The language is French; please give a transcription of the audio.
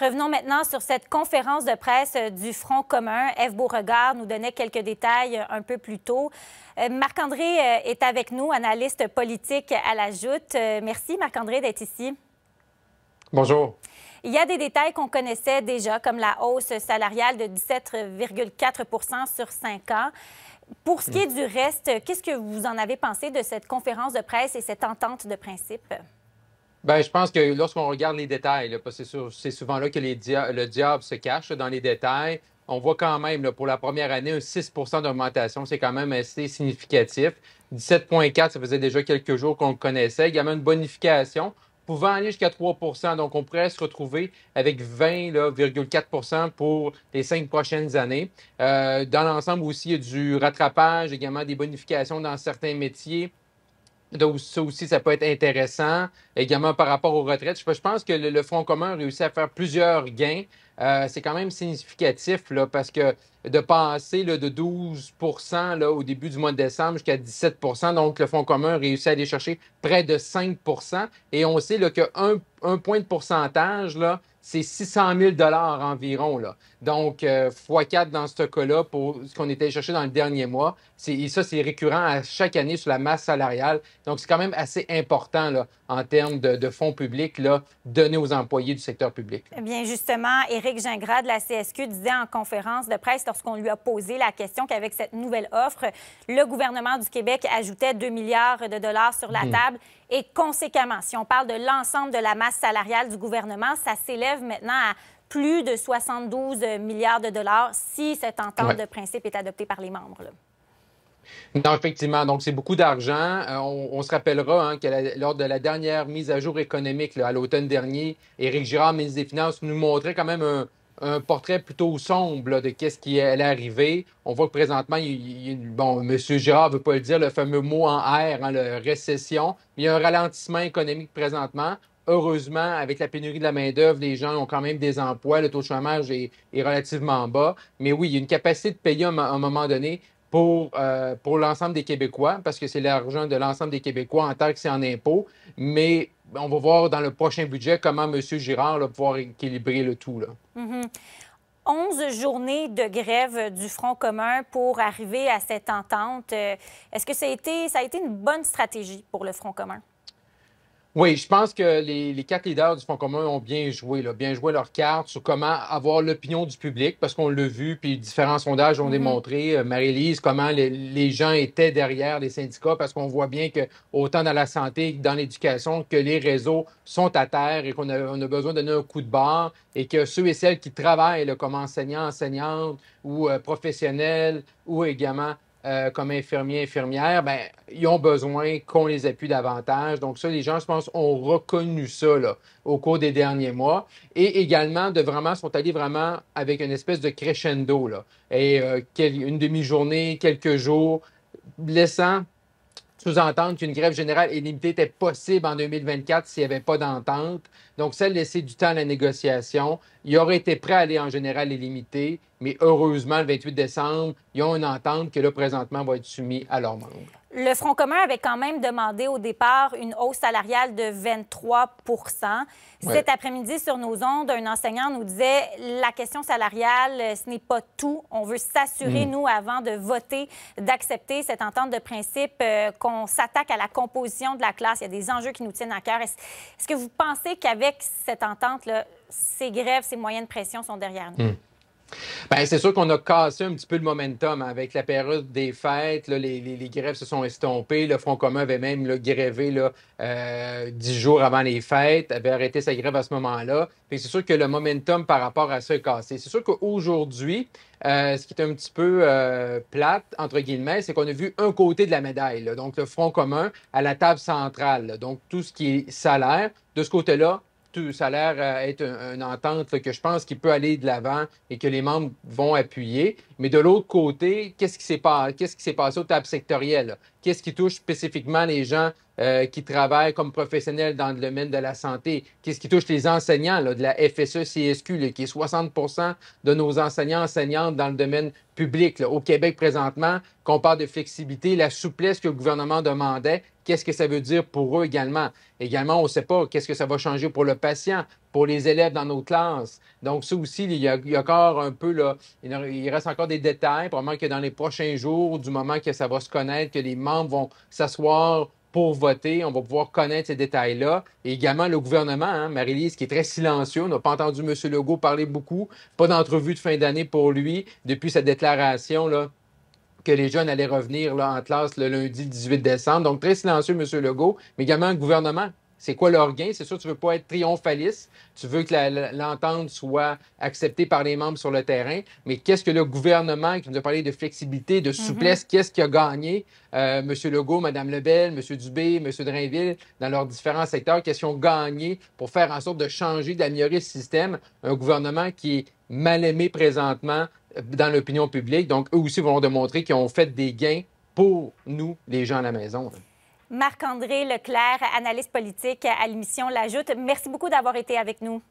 Revenons maintenant sur cette conférence de presse euh, du Front commun. Eve Beauregard nous donnait quelques détails euh, un peu plus tôt. Euh, Marc-André est avec nous, analyste politique à la Joute. Merci, Marc-André, d'être ici. Bonjour. Il y a des détails qu'on connaissait déjà, comme la hausse salariale de 17,4 sur 5 ans. Pour ce qui est du reste, qu'est-ce que vous en avez pensé de cette conférence de presse et cette entente de principe? Ben, je pense que lorsqu'on regarde les détails, parce que c'est souvent là que le diable se cache dans les détails. On voit quand même, pour la première année, un 6 d'augmentation. C'est quand même assez significatif. 17,4, ça faisait déjà quelques jours qu'on le connaissait. Également une bonification pouvant aller jusqu'à 3 Donc, on pourrait se retrouver avec 20,4 pour les cinq prochaines années. Euh, dans l'ensemble aussi, il y a du rattrapage, également des bonifications dans certains métiers. Donc, ça aussi, ça peut être intéressant. Également par rapport aux retraites, je pense que le, Front commun a réussi à faire plusieurs gains euh, c'est quand même significatif là, parce que de passer là, de 12 là, au début du mois de décembre jusqu'à 17 donc le Fonds commun réussit à aller chercher près de 5 et on sait là, que un, point de pourcentage, là, c'est 600 000 dollars environ. Là. Donc, x4 euh, dans ce cas-là pour ce qu'on était cherché dans le dernier mois. Et ça, c'est récurrent à chaque année sur la masse salariale. Donc, c'est quand même assez important là, en termes de, fonds publics là, donnés aux employés du secteur public. Eh bien, justement, Eric, Éric Gingras de la CSQ disait en conférence de presse lorsqu'on lui a posé la question qu'avec cette nouvelle offre, le gouvernement du Québec ajoutait 2 milliards de dollars sur la hmm. table et conséquemment, si on parle de l'ensemble de la masse salariale du gouvernement, ça s'élève maintenant à plus de 72 milliards de dollars si cette entente de principe est adoptée par les membres. Non, effectivement. Donc, c'est beaucoup d'argent. Euh, on, se rappellera hein, que lors de la dernière mise à jour économique à l'automne dernier, Éric Girard, ministre des Finances, nous montrait quand même un, portrait plutôt sombre de qu'est-ce qui allait arriver. On voit que présentement, bon, M. Girard ne veut pas le dire, le fameux mot en R, hein, la récession. Il y a un ralentissement économique présentement. Heureusement, avec la pénurie de la main-d'œuvre, les gens ont quand même des emplois. Le taux de chômage est, relativement bas. Mais oui, il y a une capacité de payer à un moment donné pour, euh, pour l'ensemble des Québécois, parce que c'est l'argent de l'ensemble des Québécois en taxes et en impôts. Mais on va voir dans le prochain budget comment M. Girard va pouvoir équilibrer le tout. Là. 11 mm-hmm. journées de grève du Front commun pour arriver à cette entente. Euh, est-ce que ça a, été, ça a été une bonne stratégie pour le Front commun? Oui, je pense que les, quatre leaders du Fonds commun ont bien joué, bien joué leur carte sur comment avoir l'opinion du public, parce qu'on l'a vu, puis différents sondages ont mhm. démontré, euh, Marie-Lise, comment les, gens étaient derrière les syndicats, parce qu'on voit bien que autant dans la santé que dans l'éducation, que les réseaux sont à terre et qu'on a, besoin de donner un coup de barre, et que ceux et celles qui travaillent comme enseignants, enseignantes ou euh, professionnels ou également euh, comme infirmiers, infirmières, ben, ils ont besoin qu'on les appuie davantage. Donc ça, les gens, je pense, ont reconnu ça là, au cours des derniers mois. Et également, de vraiment, sont allés vraiment avec une espèce de crescendo. Là. Et euh, une demi-journée, quelques jours, laissant sous-entendre qu'une grève générale illimitée était possible en 2024 s'il n'y avait pas d'entente. Donc, ça laissé du temps à la négociation. Ils aurait été prêts à aller en général illimité, mais heureusement, le 28 décembre, ils ont une entente que là, présentement, va être soumise à leurs membres. Le Front commun avait quand même demandé au départ une hausse salariale de 23 Cet après-midi, sur nos ondes, un enseignant nous disait la question salariale, euh, ce n'est pas tout. On veut s'assurer, mm. nous, avant de voter, d'accepter cette entente de principe, euh, qu'on s'attaque à la composition de la classe. Il y a des enjeux qui nous tiennent à cœur. Est-ce que vous pensez qu'avec cette entente, ces grèves, ces moyens de pression sont derrière nous? Mm. Bien, c'est sûr qu'on a cassé un petit peu le momentum avec la période des fêtes. les, grèves se sont estompées. Le Front commun avait même grévé euh, dix jours avant les fêtes, avait arrêté sa grève à ce moment-là. c'est sûr que le momentum par rapport à ça est cassé. C'est sûr qu'aujourd'hui, euh, ce qui est un petit peu euh, plate, entre guillemets, c'est qu'on a vu un côté de la médaille, donc le Front commun à la table centrale. donc tout ce qui est salaire, de ce côté-là, tout, ça a l'air d'être euh, une, entente que je pense qu'il peut aller de l'avant et que les membres vont appuyer. Mais de l'autre côté, qu'est-ce qui s'est pas, s'est passé au table sectoriel? qu'est-ce qui touche spécifiquement les gens euh, qui travaillent comme professionnels dans le domaine de la santé, qu'est-ce qui touche les enseignants de la FSE-CSQ, qui est 60 de nos enseignants enseignantes dans le domaine public. Au Québec, présentement, qu'on parle de flexibilité, la souplesse que le gouvernement demandait, qu'est-ce que ça veut dire pour eux également? Également, on ne sait pas qu'est-ce que ça va changer pour le patient, pour les élèves dans nos classes. Donc, ça aussi, il y a, encore un peu, là, il reste encore des détails. Probablement que dans les prochains jours, du moment que ça va se connaître, que les membres vont s'asseoir pour voter, on va pouvoir connaître ces détails-là. Et également, le gouvernement, hein, Marie-Lise, qui est très silencieux, on n'a pas entendu M. Legault parler beaucoup, pas d'entrevue de fin d'année pour lui depuis sa déclaration, là, que les jeunes allaient revenir en classe le lundi 18 décembre. Donc, très silencieux, M. Legault, mais également le gouvernement c'est quoi leur gain? C'est sûr, tu ne veux pas être triomphaliste. Tu veux que l'entente soit acceptée par les membres sur le terrain. Mais qu'est-ce que le gouvernement, qui nous a parlé de flexibilité, de mhm. souplesse, qu'est-ce qui a gagné euh, M. Legault, Mme Lebel, M. Dubé, M. Drainville, dans leurs différents secteurs? Qu'est-ce qu'ils ont gagné pour faire en sorte de changer, d'améliorer le système? Un gouvernement qui est mal aimé présentement euh, dans l'opinion publique. Donc, eux aussi vont démontrer qu'ils ont fait des gains pour nous, les gens à la maison. Marc-André Leclerc, analyste politique à l'émission L'Ajoute. Merci beaucoup d'avoir été avec nous.